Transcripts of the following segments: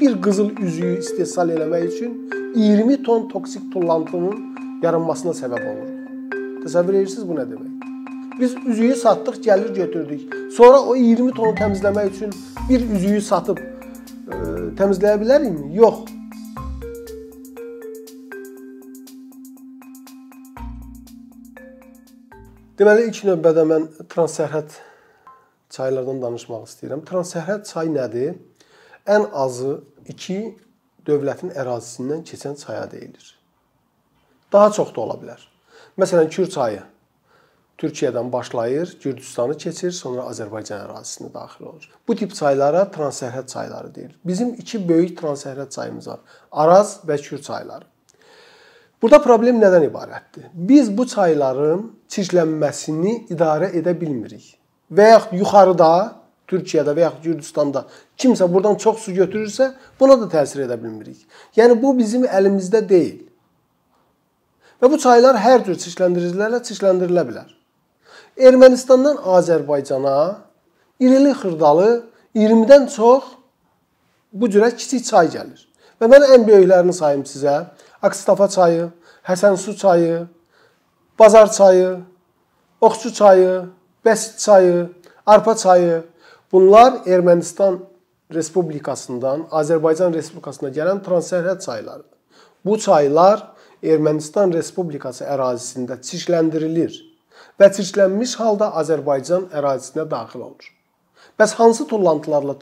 bir qızıl üzüyü istehsal eləmək üçün 20 ton toksik tullantının yaranmasına səbəb olur. Təsəvvür edirsiniz bu nə deməkdir? Biz üzüyü satdıq, gəlir götürdük. Sonra o 20 tonu təmizləmək üçün bir üzüyü satıb ə, e, təmizləyə bilərikmi? Yox. Deməli ilk növbədə mən transsərhəd çaylardan danışmaq istəyirəm. Transsərhəd çay nədir? ən azı 2 dövlətin ərazisindən keçən çaya deyilir. Daha çox da ola bilər. Məsələn, Kür çayı Türkiyədən başlayır, Gürcüstanı keçir, sonra Azərbaycan ərazisinə daxil olur. Bu tip çaylara transsərhəd çayları deyilir. Bizim iki böyük transsərhəd çayımız var. Araz və Kür çayları. Burada problem nədən ibarətdir? Biz bu çayların çirklənməsini idarə edə bilmirik. Və yaxud yuxarıda Türkiyədə və yaxud Gürcüstanda kimsə buradan çox su götürürsə, buna da təsir edə bilmirik. Yəni bu bizim əlimizdə deyil. Və bu çaylar hər cür çirkləndiricilərlə çirkləndirilə bilər. Ermənistandan Azərbaycana irili xırdalı 20-dən çox bu cürə kiçik çay gəlir. Və mən ən böyüklərini sayım sizə. Akstafa çayı, Həsənsu çayı, Bazar çayı, Oxçu çayı, Bəsit çayı, Arpa çayı, Bunlar Ermənistan Respublikasından Azərbaycan Respublikasına gələn transsərhəd çaylarıdır. Bu çaylar Ermənistan Respublikası ərazisində çirkləndirilir və çirklənmiş halda Azərbaycan ərazisinə daxil olur. Bəs hansı tullantılarla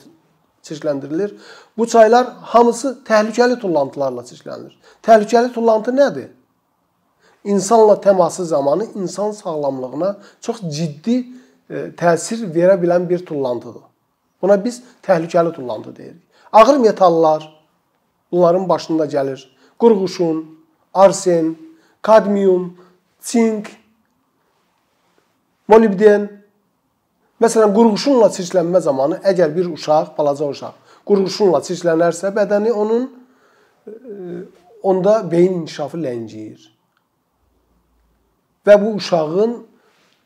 çirkləndirilir? Bu çaylar hamısı təhlükəli tullantılarla çirklənilir. Təhlükəli tullantı nədir? İnsanla təması zamanı insan sağlamlığına çox ciddi təhlükə E, təsir verə bilən bir tullantıdır. Buna biz təhlükəli tullantı deyirik. Ağır metallar bunların başında gəlir. Qurğuşun, arsen, kadmium, sink, molibden. Məsələn, qurğuşunla çirklənmə zamanı əgər bir uşaq, balaca uşaq qurğuşunla çirklənərsə, bədəni onun e, onda beyin inkişafı ləngiyir. Və bu uşağın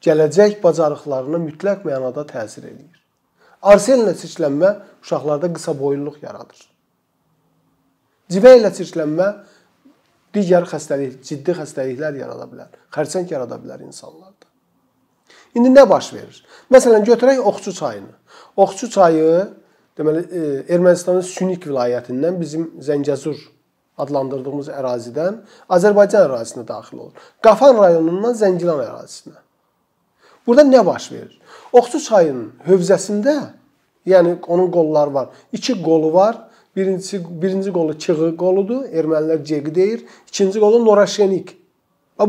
gələcək bacarıqlarına mütləq mənada təsir eləyir. Arsenlə çirklənmə uşaqlarda qısa boyunluq yaradır. Civə ilə çirklənmə digər xəstəlik, ciddi xəstəliklər yarada bilər. Xərçəng yarada bilər insanlarda. İndi nə baş verir? Məsələn, götürək Oxçu çayını. Oxçu çayı deməli e, Ermənistanın Sünik vilayətindən bizim Zəngəzur adlandırdığımız ərazidən Azərbaycan ərazisinə daxil olur. Qafan rayonundan Zəngilan ərazisinə. Burada nə baş verir? Oxçu çayının hövzəsində, yəni onun qolları var. 2 qolu var. Birincisi birinci qolu çığı qoludur. Ermənilər ceqi deyir. İkinci qolu Noraşenik.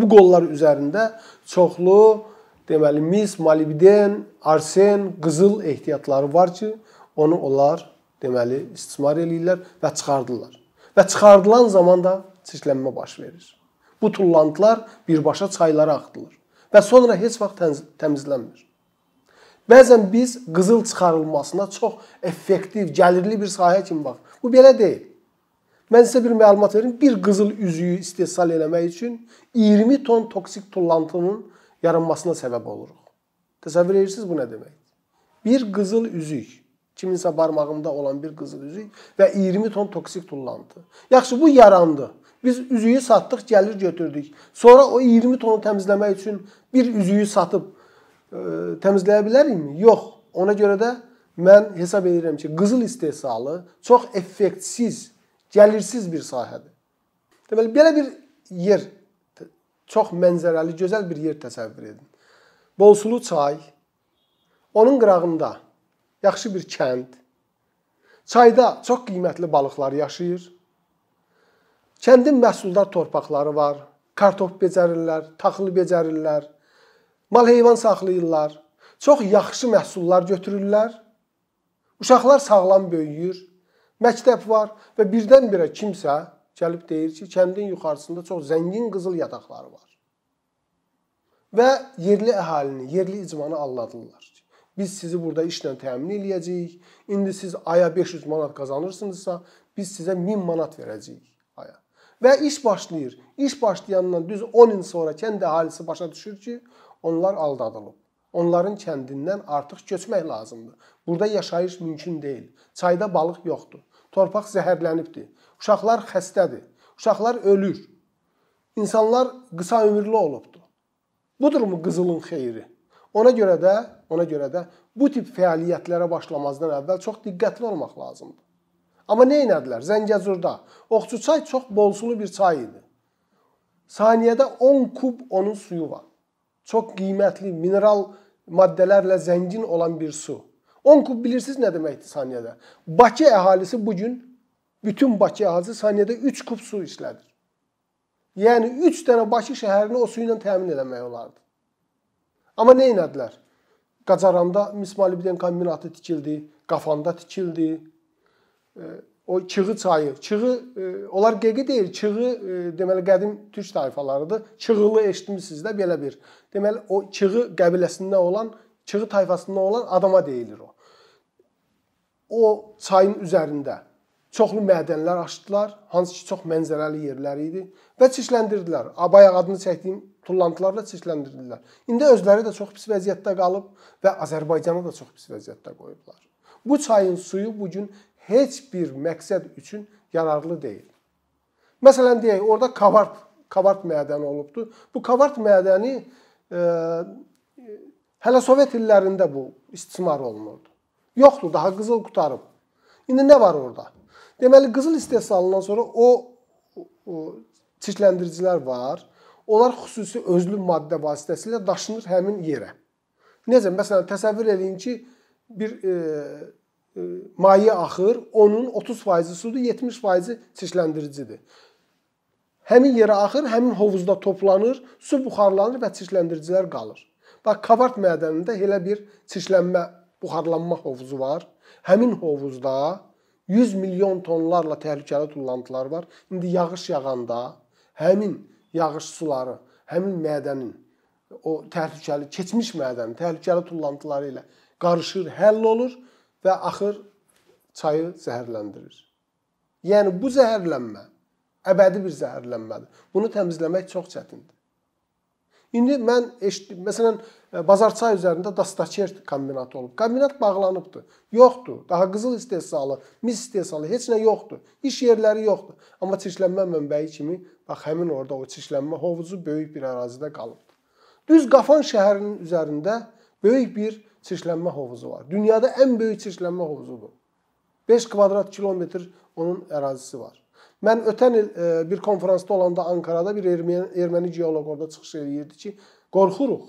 Bu qollar üzərində çoxlu deməli mis, molibden, arsen, qızıl ehtiyatları var ki, onu onlar deməli istismar eləyirlər və çıxardılar. Və çıxardılan zaman da çirklənmə baş verir. Bu tullantılar birbaşa çaylara axıdılır və sonra heç vaxt təmizlənmir. Bəzən biz qızıl çıxarılmasına çox effektiv, gəlirli bir sahə kimi baxırıq. Bu belə deyil. Mən sizə bir məlumat verim. Bir qızıl üzüyü istehsal eləmək üçün 20 ton toksik tullantının yaranmasına səbəb oluruq. Təsəvvür edirsiniz bu nə deməkdir? Bir qızıl üzük kiminsə barmağında olan bir qızıl üzük və 20 ton toksik tullantı. Yaxşı, bu yarandı. Biz üzüyü satdıq, gəlir götürdük. Sonra o 20 tonu təmizləmək üçün bir üzüyü satıb ə, e, təmizləyə bilərikmi? Yox. Ona görə də mən hesab edirəm ki, qızıl istehsalı çox effektsiz, gəlirsiz bir sahədir. Deməli belə bir yer çox mənzərəli, gözəl bir yer təsəvvür edin. Bolsulu çay, onun qırağında yaxşı bir kənd. Çayda çox qiymətli balıqlar yaşayır. Kəndin məhsuldar torpaqları var. Kartof becərirlər, taxıl becərirlər. Mal heyvan saxlayırlar. Çox yaxşı məhsullar götürürlər. Uşaqlar sağlam böyüyür. Məktəb var və birdən-birə kimsə gəlib deyir ki, kəndin yuxarısında çox zəngin qızıl yataqları var. Və yerli əhalini, yerli icmanı alladırlar. Biz sizi burada işlə təmin eləyəcəyik. İndi siz aya 500 manat qazanırsınızsa, biz sizə 1000 manat verəcəyik və iş başlayır. İş başlayandan düz 10 il sonra kənd əhalisi başa düşür ki, onlar aldadılıb. Onların kəndindən artıq köçmək lazımdır. Burada yaşayış mümkün deyil. Çayda balıq yoxdur. Torpaq zəhərlənibdi. Uşaqlar xəstədir. Uşaqlar ölür. İnsanlar qısa ömürlü olubdu. Budurmu qızılın xeyri? Ona görə də, ona görə də bu tip fəaliyyətlərə başlamazdan əvvəl çox diqqətli olmaq lazımdır. Amma nə etdilər? Zəngəzurda Oxçuçay çox bolsulu bir çay idi. Saniyədə 10 kub onun suyu var. Çox qiymətli mineral maddələrlə zəngin olan bir su. 10 kub bilirsiniz nə deməkdir saniyədə? Bakı əhalisi bu gün bütün Bakı əhalisi saniyədə 3 kub su içlədir. Yəni 3 dənə Bakı şəhərini o su ilə təmin etmək olardı. Amma nə etdilər? Qacaranda Mis Malibidən kombinatı tikildi, Qafanda tikildi, o çığı çayı, çığı e, onlar qeqi deyil, çığı e, deməli qədim türk tayfalarıdır. Çığılı eşitmisiniz də belə bir. Deməli o çığı qəbiləsindən olan, çığı tayfasından olan adama deyilir o. O çayın üzərində çoxlu mədənlər açdılar, hansı ki çox mənzərəli yerləri idi və çirkləndirdilər. Bayaq adını çəkdiyim tullantılarla çirkləndirdilər. İndi özləri də çox pis vəziyyətdə qalıb və Azərbaycanı da çox pis vəziyyətdə qoyublar. Bu çayın suyu bu gün heç bir məqsəd üçün yararlı deyil. Məsələn deyək, orada kavart kavart mədəni olubdu. Bu kavart mədəni e, hələ Sovet illərində bu istismar olunurdu. Yoxdur, daha qızıl qutarıb. İndi nə var orada? Deməli qızıl istehsalından sonra o, o çirkləndiricilər var. Onlar xüsusi özlü maddə vasitəsilə daşınır həmin yerə. Necə? Məsələn, təsəvvür eləyin ki, bir e, maye axır, onun 30% sudur, 70% çirkləndiricidir. Həmin yerə axır, həmin hovuzda toplanır, su buxarlanır və çirkləndiricilər qalır. Bax, Kavart mədənində elə bir çirklənmə, buxarlanma hovuzu var. Həmin hovuzda 100 milyon tonlarla təhlükəli tullantılar var. İndi yağış yağanda həmin yağış suları, həmin mədənin o təhlükəli, keçmiş mədənin təhlükəli tullantıları ilə qarışır, həll olur və və axır çayı zəhərləndirir. Yəni bu zəhərlənmə əbədi bir zəhərlənmədir. Bunu təmizləmək çox çətindir. İndi mən məsələn e, Bazarçay üzərində Dastakert kombinatı olub. Kombinat bağlanıbdı. Yoxdur. Daha qızıl istehsalı, mis istehsalı heç nə yoxdur. İş yerləri yoxdur. Amma çirklənmə mənbəyi kimi bax həmin orada o çirklənmə hovuzu böyük bir ərazidə qalıbdı. Düz Qafan şəhərinin üzərində böyük bir çirklənmə hovuzu var. Dünyada ən böyük çirklənmə hovuzudur. 5 kvadrat kilometr onun ərazisi var. Mən ötən il e, bir konfransda olanda Ankarada bir erməni, erməni geoloq orada çıxış eləyirdi ki, qorxuruq.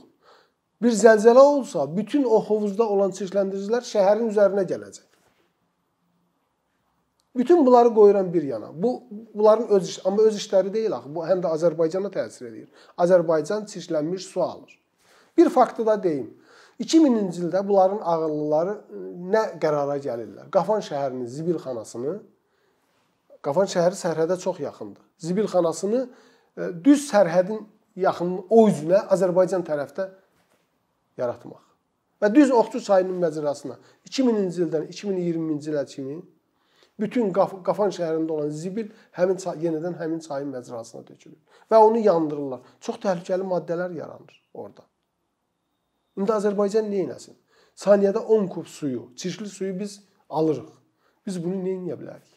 Bir zəlzələ olsa, bütün o hovuzda olan çirkləndiricilər şəhərin üzərinə gələcək. Bütün bunları qoyuram bir yana. Bu bunların öz iş, amma öz işləri deyil axı. Bu həm də Azərbaycana təsir eləyir. Azərbaycan çirklənmiş su alır. Bir faktı da deyim. 2000-ci ildə bunların ağıllıları e, nə qərara gəlirlər? Qafan şəhərinin zibilxanasını Qafan şəhəri sərhədə çox yaxındır. Zibilxanasını e, düz sərhədin yaxın o üzünə Azərbaycan tərəfdə yaratmaq. Və düz Oxçu çayının məcrasına 2000-ci ildən 2020-ci ilə kimi bütün Qaf Qafan şəhərində olan zibil həmin çay, yenidən həmin çayın məcrasına tökülür və onu yandırırlar. Çox təhlükəli maddələr yaranır orada. İndi Azərbaycan nə etsin? Saniyədə 10 kub suyu, çirkli suyu biz alırıq. Biz bunu nə edə bilərik?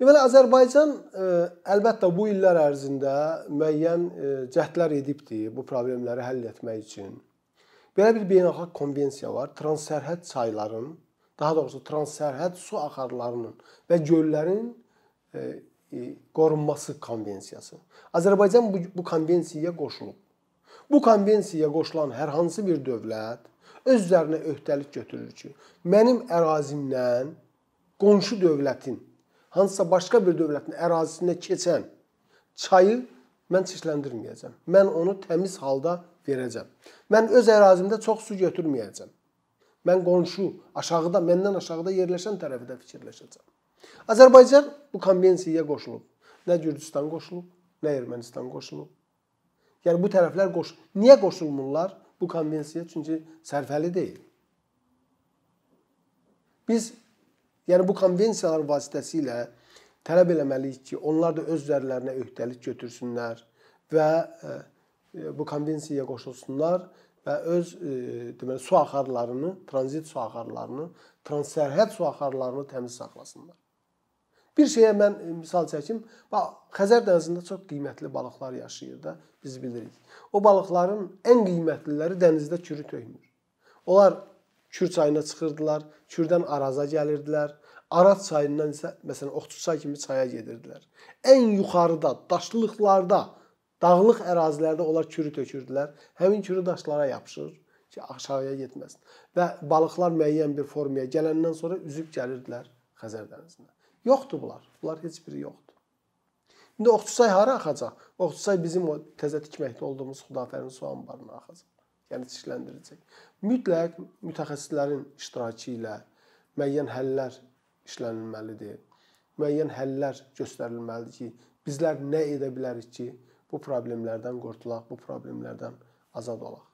Deməli Azərbaycan ə, e, əlbəttə bu illər ərzində müəyyən ə, e, cəhdlər edibdi bu problemləri həll etmək üçün. Belə bir beynəlxalq konvensiya var. Transsərhəd çayların, daha doğrusu transsərhəd su axarlarının və göllərin ə, e, qorunması konvensiyası. Azərbaycan bu, bu konvensiyaya qoşulub. Bu konvensiyaya qoşulan hər hansı bir dövlət öz üzərinə öhdəlik götürür ki, mənim ərazimdən qonşu dövlətin hansısa başqa bir dövlətin ərazisində keçən çayı mən çirkləndirməyəcəm. Mən onu təmiz halda verəcəm. Mən öz ərazimdə çox su götürməyəcəm. Mən qonşu, aşağıda, məndən aşağıda yerləşən tərəfdə fikirləşəcəm. Azərbaycan bu konvensiyaya qoşulub. Nə Gürcüstan qoşulub, nə Ermənistan qoşulub. Yəni bu tərəflər qoş. Niyə qoşulmurlar bu konvensiyaya? Çünki sərfəli deyil. Biz yəni bu konvensiyalar vasitəsilə tələb eləməliyik ki, onlar da öz üzərlərinə öhdəlik götürsünlər və e, bu konvensiyaya qoşulsunlar və öz e, deməli su axarlarını, tranzit su axarlarını, transsərhəd su axarlarını təmiz saxlasınlar. Bir şeyə mən e, misal çəkim. Bax, Xəzər dənizində çox qiymətli balıqlar yaşayır da, biz bilirik. O balıqların ən qiymətliləri dənizdə kürü tökmür. Onlar Kür çayına çıxırdılar, Kürdən Araza gəlirdilər. Araz çayından isə məsələn Oxtutçay kimi çaya gedirdilər. Ən yuxarıda, daşlıqlarda, dağlıq ərazilərdə onlar kürü tökürdülər. Həmin kürü daşlara yapışır ki, aşağıya getməsin. Və balıqlar müəyyən bir formaya gələndən sonra üzüb gəlirdilər Xəzər dənizinə. Yoxdur bunlar. Bunlar heç biri yoxdur. İndi Oxçusay hara axacaq? Oxçusay bizim o təzə tikməkdə olduğumuz Xudafərin su anbarına axacaq. Yəni çirkləndirəcək. Mütləq mütəxəssislərin iştirakı ilə müəyyən həllər işlənilməlidir. Müəyyən həllər göstərilməlidir ki, bizlər nə edə bilərik ki, bu problemlərdən qurtulaq, bu problemlərdən azad olaq.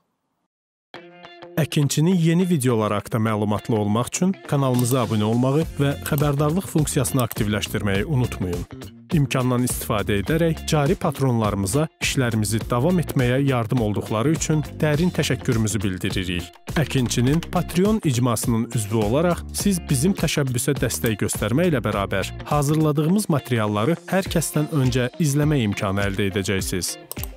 Əkinçinin yeni videoları haqqında məlumatlı olmaq üçün kanalımıza abunə olmağı və xəbərdarlıq funksiyasını aktivləşdirməyi unutmayın. İmkandan istifadə edərək cari patronlarımıza işlərimizi davam etməyə yardım olduqları üçün dərin təşəkkürümüzü bildiririk. Əkinçinin Patreon icmasının üzvü olaraq siz bizim təşəbbüsə dəstək göstərməklə bərabər hazırladığımız materialları hər kəsdən öncə izləmə imkanı əldə edəcəksiniz.